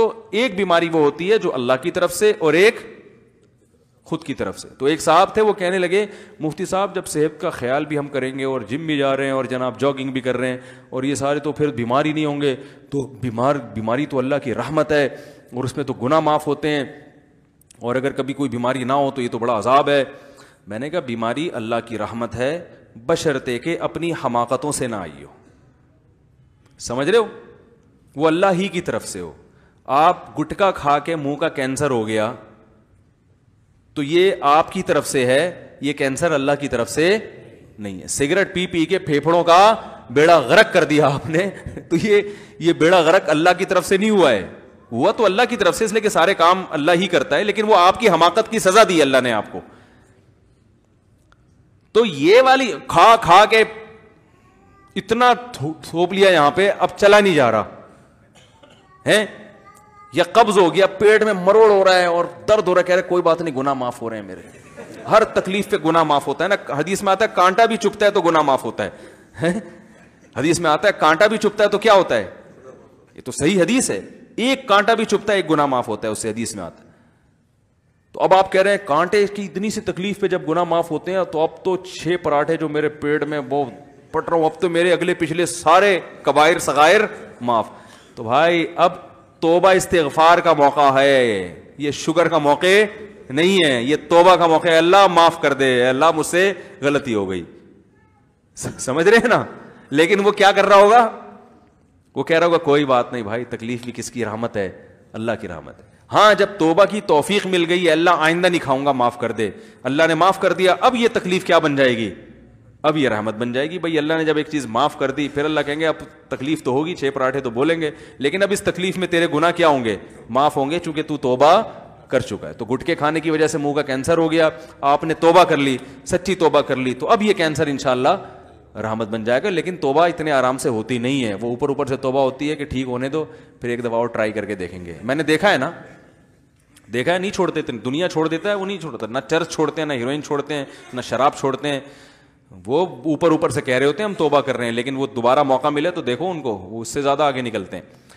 तो एक बीमारी वो होती है जो अल्लाह की तरफ से और एक खुद की तरफ से तो एक साहब थे वो कहने लगे मुफ्ती साहब जब सेहत का ख्याल भी हम करेंगे और जिम भी जा रहे हैं और जनाब जॉगिंग भी कर रहे हैं और ये सारे तो फिर बीमार ही नहीं होंगे तो बीमार बीमारी तो अल्लाह की रहमत है और उसमें तो गुना माफ़ होते हैं और अगर कभी कोई बीमारी ना हो तो ये तो बड़ा अजाब है मैंने कहा बीमारी अल्लाह की रहमत है बशरते के अपनी हमाकतों से ना आई हो समझ रहे हो वो अल्लाह ही की तरफ से हो आप गुटखा खा के मुंह का कैंसर हो गया तो ये आपकी तरफ से है ये कैंसर अल्लाह की तरफ से नहीं है सिगरेट पी पी के फेफड़ों का बेड़ा गरक कर दिया आपने तो ये ये बेड़ा गरक अल्लाह की तरफ से नहीं हुआ है हुआ तो अल्लाह की तरफ से इसलिए कि सारे काम अल्लाह ही करता है लेकिन वो आपकी हमाकत की सजा दी अल्लाह ने आपको तो ये वाली खा खा के इतना थोप लिया यहां पे अब चला नहीं जा रहा है या कब्ज हो गया पेट में मरोड़ हो रहा है और दर्द हो रहा है कह रहे कोई बात नहीं गुना माफ हो रहे हैं मेरे हर तकलीफ पे गुना माफ होता है ना हदीस में आता है कांटा भी चुपता है तो गुना माफ होता है, है? हदीस में आता है कांटा भी चुपता है तो क्या होता है ये तो सही हदीस है एक कांटा भी चुपता है एक गुना माफ होता है उससे हदीस में आता है तो अब आप कह रहे हैं कांटे की इतनी सी तकलीफ पे जब गुना माफ होते हैं तो अब तो छह पराठे जो मेरे पेट में वो पट रहा हूं अब तो मेरे अगले पिछले सारे कबायर सगायर माफ तो भाई अब तोबा इस्तेगफार का मौका है ये शुगर का मौके नहीं है ये तोबा का मौका है अल्लाह माफ कर दे अल्लाह मुझसे गलती हो गई समझ रहे हैं ना लेकिन वो क्या कर रहा होगा वो कह रहा होगा कोई बात नहीं भाई तकलीफ भी किसकी रहमत है अल्लाह की रहमत है हाँ जब तोबा की तोफीक मिल गई अल्लाह आइंदा नहीं खाऊंगा माफ कर दे अल्लाह ने माफ कर दिया अब ये तकलीफ क्या बन जाएगी अब ये रहमत बन जाएगी भाई अल्लाह ने जब एक चीज़ माफ़ कर दी फिर अल्लाह कहेंगे अब तकलीफ तो होगी छह पराठे तो बोलेंगे लेकिन अब इस तकलीफ में तेरे गुना क्या होंगे माफ़ होंगे चूंकि तू तोबा कर चुका है तो गुटके खाने की वजह से मुंह का कैंसर हो गया आपने तोबा कर ली सच्ची तोबा कर ली तो अब ये कैंसर इनशाला रहमत बन जाएगा लेकिन तोबा इतने आराम से होती नहीं है वो ऊपर ऊपर से तोबा होती है कि ठीक होने दो फिर एक दफा और ट्राई करके देखेंगे मैंने देखा है ना देखा है नहीं छोड़ते दुनिया छोड़ देता है वो नहीं छोड़ता ना चर्च छोड़ते हैं ना हीरोइन छोड़ते हैं ना शराब छोड़ते हैं वो ऊपर ऊपर से कह रहे होते हैं हम तोबा कर रहे हैं लेकिन वो दोबारा मौका मिले तो देखो उनको उससे ज़्यादा आगे निकलते हैं